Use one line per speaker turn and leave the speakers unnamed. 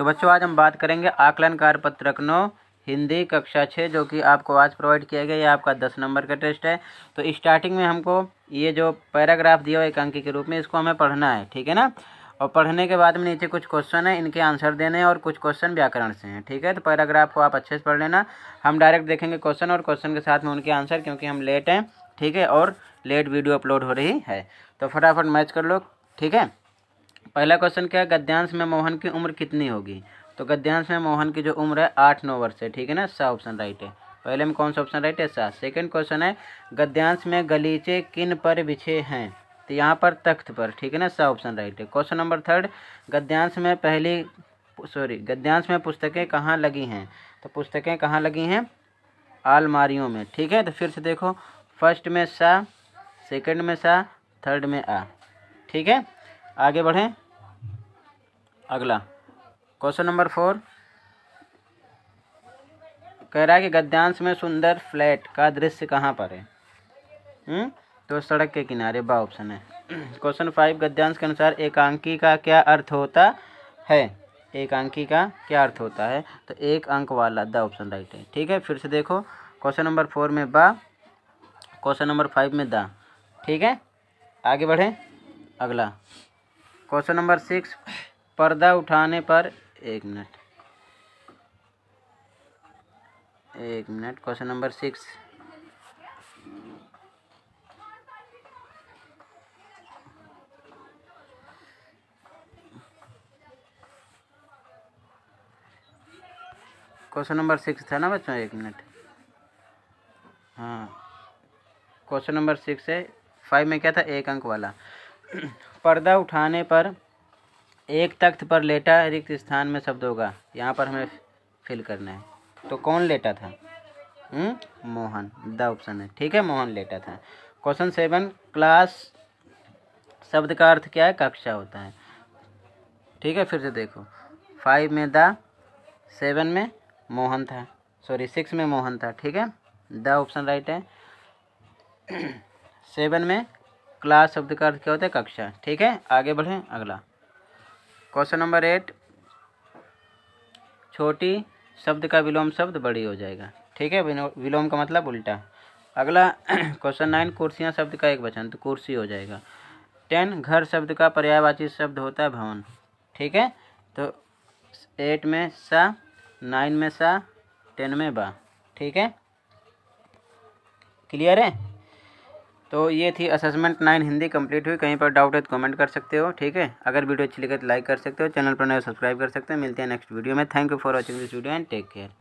तो बच्चों आज हम बात करेंगे आकलन नो हिंदी कक्षा छः जो कि आपको आज प्रोवाइड किया गया ये आपका दस नंबर का टेस्ट है तो स्टार्टिंग में हमको ये जो पैराग्राफ दिया हुआ एक अंक के रूप में इसको हमें पढ़ना है ठीक है ना और पढ़ने के बाद में नीचे कुछ क्वेश्चन है इनके आंसर देने हैं और कुछ क्वेश्चन व्याकरण से हैं ठीक है तो पैराग्राफ को आप अच्छे से पढ़ लेना हम डायरेक्ट देखेंगे क्वेश्चन और क्वेश्चन के साथ में उनके आंसर क्योंकि हम लेट हैं ठीक है और लेट वीडियो अपलोड हो रही है तो फटाफट मैच कर लो ठीक है पहला क्वेश्चन क्या है गद्यांश में मोहन की उम्र कितनी होगी तो गद्यांश में मोहन की जो उम्र है आठ नौ वर्ष है ठीक है ना सा ऑप्शन राइट है पहले में कौन सा ऑप्शन राइट है सा सेकंड क्वेश्चन है गद्यांश में गलीचे किन पर बिछे हैं तो यहाँ पर तख्त पर ठीक है ना सा ऑप्शन राइट है क्वेश्चन नंबर थर्ड गद्यांश में पहली सॉरी गद्यांश में पुस्तकें कहाँ लगी हैं तो पुस्तकें कहाँ लगी हैं आलमारियों में ठीक है तो फिर से देखो फर्स्ट में सा सेकेंड में सा थर्ड में आ ठीक है आगे बढ़ें अगला क्वेश्चन नंबर फोर कह रहा है कि गद्यांश में सुंदर फ्लैट का दृश्य कहाँ पर है हुँ? हम्म? तो सड़क के किनारे बा ऑप्शन है क्वेश्चन फाइव गद्यांश के अनुसार एकांकी का क्या अर्थ होता है एकांकी का क्या अर्थ होता है तो एक अंक वाला द ऑप्शन राइट है ठीक है फिर से देखो क्वेश्चन नंबर फोर में बा क्वेश्चन नंबर फाइव में द ठीक है आगे बढ़ें अगला क्वेश्चन नंबर सिक्स पर्दा उठाने पर एक मिनट एक minute question number six question number six था ना बच्चों एक मिनट हाँ क्वेश्चन नंबर सिक्स है फाइव में क्या था एक अंक वाला पर्दा उठाने पर एक तख्त पर लेटा रिक्त स्थान में शब्द होगा यहाँ पर हमें फिल करना है तो कौन लेटा था हुँ? हम्म? मोहन द ऑप्शन है ठीक है मोहन लेटा था क्वेश्चन सेवन क्लास शब्द का अर्थ क्या है कक्षा होता है ठीक है फिर से देखो फाइव में द सेवन में मोहन था सॉरी सिक्स में मोहन था ठीक है द ऑप्शन राइट है सेवन में क्लास शब्द का अर्थ क्या होता है कक्षा ठीक है आगे बढ़ें अगला क्वेश्चन नंबर एट छोटी शब्द का विलोम शब्द बड़ी हो जाएगा ठीक है विलोम का मतलब उल्टा अगला क्वेश्चन नाइन कुर्सियाँ शब्द का एक वचन तो कुर्सी हो जाएगा टेन घर शब्द का पर्यायवाची शब्द होता है भवन ठीक है तो एट में सा नाइन में सा टेन में बा ठीक है क्लियर है तो ये थी असेसमेंट नाइन हिंदी कंप्लीट हुई कहीं पर डाउट है तो कमेंट कर सकते हो ठीक है अगर वीडियो अच्छी लगे तो लाइक कर सकते हो चैनल पर नए सब्सक्राइब कर सकते हैं मिलते हैं नेक्स्ट वीडियो में thank you for watching this video and take care